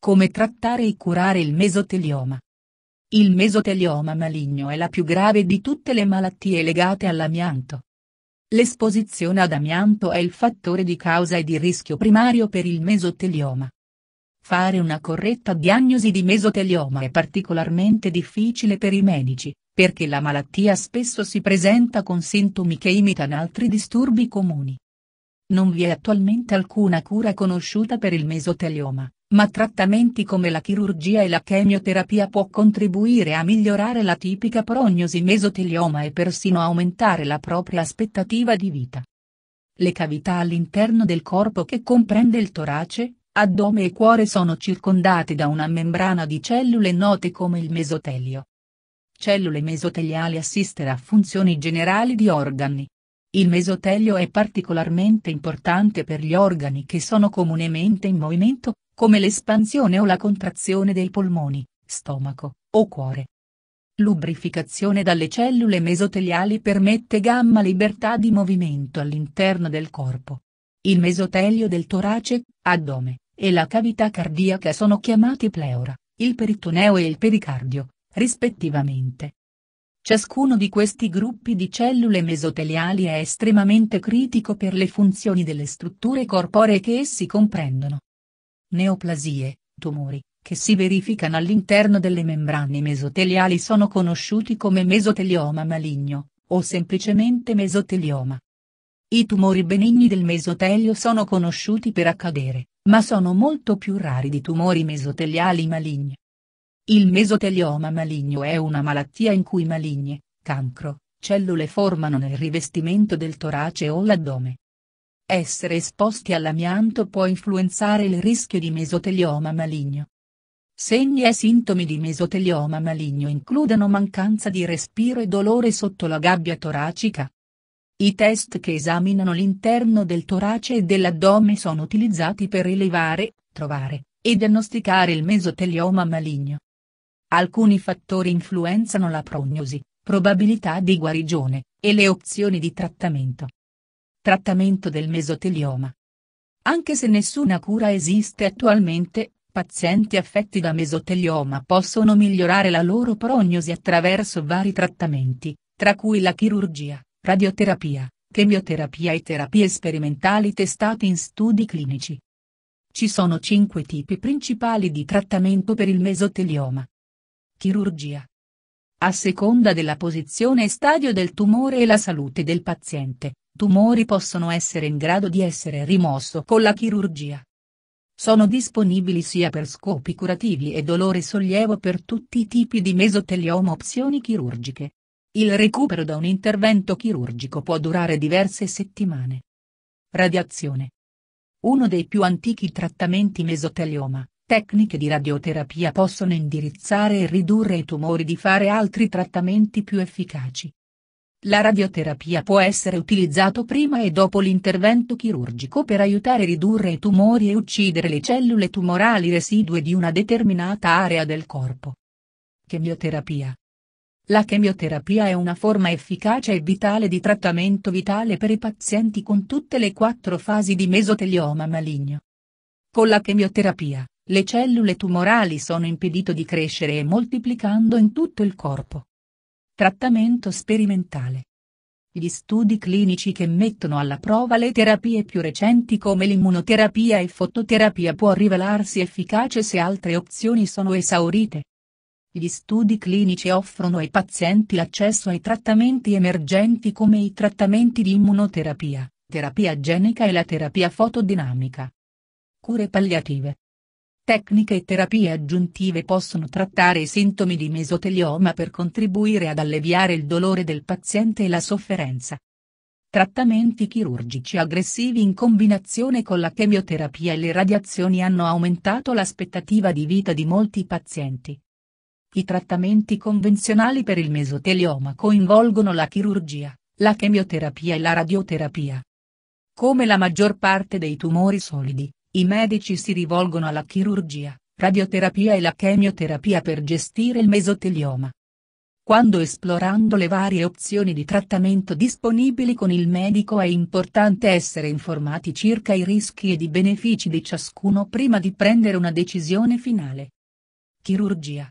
Come trattare e curare il mesotelioma? Il mesotelioma maligno è la più grave di tutte le malattie legate all'amianto. L'esposizione ad amianto è il fattore di causa e di rischio primario per il mesotelioma. Fare una corretta diagnosi di mesotelioma è particolarmente difficile per i medici, perché la malattia spesso si presenta con sintomi che imitano altri disturbi comuni. Non vi è attualmente alcuna cura conosciuta per il mesotelioma, ma trattamenti come la chirurgia e la chemioterapia può contribuire a migliorare la tipica prognosi mesotelioma e persino aumentare la propria aspettativa di vita. Le cavità all'interno del corpo che comprende il torace, addome e cuore sono circondate da una membrana di cellule note come il mesotelio. Cellule mesoteliali assistono a funzioni generali di organi, il mesotelio è particolarmente importante per gli organi che sono comunemente in movimento, come l'espansione o la contrazione dei polmoni, stomaco, o cuore. Lubrificazione dalle cellule mesoteliali permette gamma libertà di movimento all'interno del corpo. Il mesotelio del torace, addome, e la cavità cardiaca sono chiamati pleura, il peritoneo e il pericardio, rispettivamente. Ciascuno di questi gruppi di cellule mesoteliali è estremamente critico per le funzioni delle strutture corporee che essi comprendono. Neoplasie, tumori, che si verificano all'interno delle membrane mesoteliali sono conosciuti come mesotelioma maligno, o semplicemente mesotelioma. I tumori benigni del mesotelio sono conosciuti per accadere, ma sono molto più rari di tumori mesoteliali maligni. Il mesotelioma maligno è una malattia in cui maligne, cancro, cellule formano nel rivestimento del torace o l'addome. Essere esposti all'amianto può influenzare il rischio di mesotelioma maligno. Segni e sintomi di mesotelioma maligno includono mancanza di respiro e dolore sotto la gabbia toracica. I test che esaminano l'interno del torace e dell'addome sono utilizzati per rilevare, trovare, e diagnosticare il mesotelioma maligno. Alcuni fattori influenzano la prognosi, probabilità di guarigione, e le opzioni di trattamento. Trattamento del mesotelioma. Anche se nessuna cura esiste attualmente, pazienti affetti da mesotelioma possono migliorare la loro prognosi attraverso vari trattamenti, tra cui la chirurgia, radioterapia, chemioterapia e terapie sperimentali testate in studi clinici. Ci sono cinque tipi principali di trattamento per il mesotelioma. Chirurgia. A seconda della posizione e stadio del tumore e la salute del paziente, tumori possono essere in grado di essere rimosso con la chirurgia. Sono disponibili sia per scopi curativi e dolore sollievo per tutti i tipi di mesotelioma opzioni chirurgiche. Il recupero da un intervento chirurgico può durare diverse settimane. Radiazione. Uno dei più antichi trattamenti mesotelioma, Tecniche di radioterapia possono indirizzare e ridurre i tumori di fare altri trattamenti più efficaci. La radioterapia può essere utilizzata prima e dopo l'intervento chirurgico per aiutare a ridurre i tumori e uccidere le cellule tumorali residue di una determinata area del corpo. Chemioterapia. La chemioterapia è una forma efficace e vitale di trattamento vitale per i pazienti con tutte le quattro fasi di mesotelioma maligno. Con la chemioterapia, le cellule tumorali sono impedito di crescere e moltiplicando in tutto il corpo. Trattamento sperimentale. Gli studi clinici che mettono alla prova le terapie più recenti come l'immunoterapia e fototerapia può rivelarsi efficace se altre opzioni sono esaurite. Gli studi clinici offrono ai pazienti l'accesso ai trattamenti emergenti come i trattamenti di immunoterapia, terapia genica e la terapia fotodinamica. Cure palliative. Tecniche e terapie aggiuntive possono trattare i sintomi di mesotelioma per contribuire ad alleviare il dolore del paziente e la sofferenza. Trattamenti chirurgici aggressivi in combinazione con la chemioterapia e le radiazioni hanno aumentato l'aspettativa di vita di molti pazienti. I trattamenti convenzionali per il mesotelioma coinvolgono la chirurgia, la chemioterapia e la radioterapia. Come la maggior parte dei tumori solidi, i medici si rivolgono alla chirurgia, radioterapia e la chemioterapia per gestire il mesotelioma. Quando esplorando le varie opzioni di trattamento disponibili con il medico è importante essere informati circa i rischi ed i benefici di ciascuno prima di prendere una decisione finale. Chirurgia.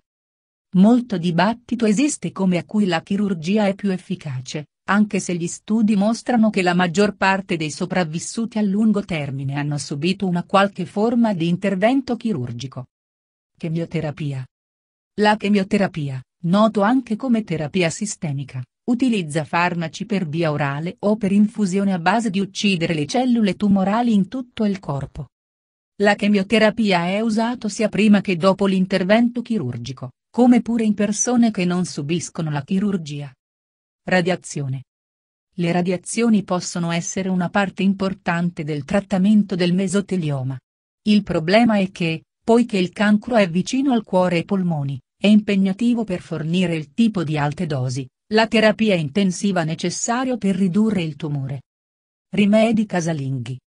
Molto dibattito esiste come a cui la chirurgia è più efficace, anche se gli studi mostrano che la maggior parte dei sopravvissuti a lungo termine hanno subito una qualche forma di intervento chirurgico. Chemioterapia. La chemioterapia, noto anche come terapia sistemica, utilizza farmaci per via orale o per infusione a base di uccidere le cellule tumorali in tutto il corpo. La chemioterapia è usata sia prima che dopo l'intervento chirurgico, come pure in persone che non subiscono la chirurgia. Radiazione. Le radiazioni possono essere una parte importante del trattamento del mesotelioma. Il problema è che, poiché il cancro è vicino al cuore e polmoni, è impegnativo per fornire il tipo di alte dosi, la terapia intensiva necessaria per ridurre il tumore. Rimedi casalinghi.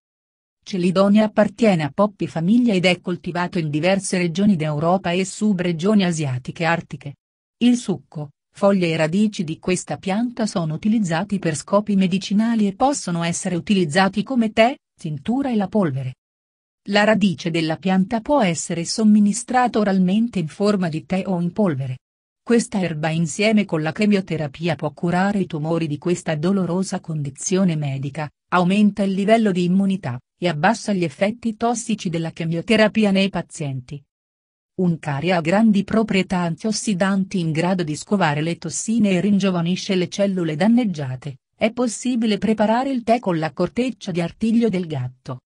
Celidonia appartiene a poppi famiglia ed è coltivato in diverse regioni d'Europa e subregioni asiatiche artiche. Il succo, Foglie e radici di questa pianta sono utilizzati per scopi medicinali e possono essere utilizzati come tè, tintura e la polvere. La radice della pianta può essere somministrata oralmente in forma di tè o in polvere. Questa erba insieme con la chemioterapia può curare i tumori di questa dolorosa condizione medica, aumenta il livello di immunità e abbassa gli effetti tossici della chemioterapia nei pazienti un carie ha grandi proprietà antiossidanti in grado di scovare le tossine e ringiovanisce le cellule danneggiate, è possibile preparare il tè con la corteccia di artiglio del gatto,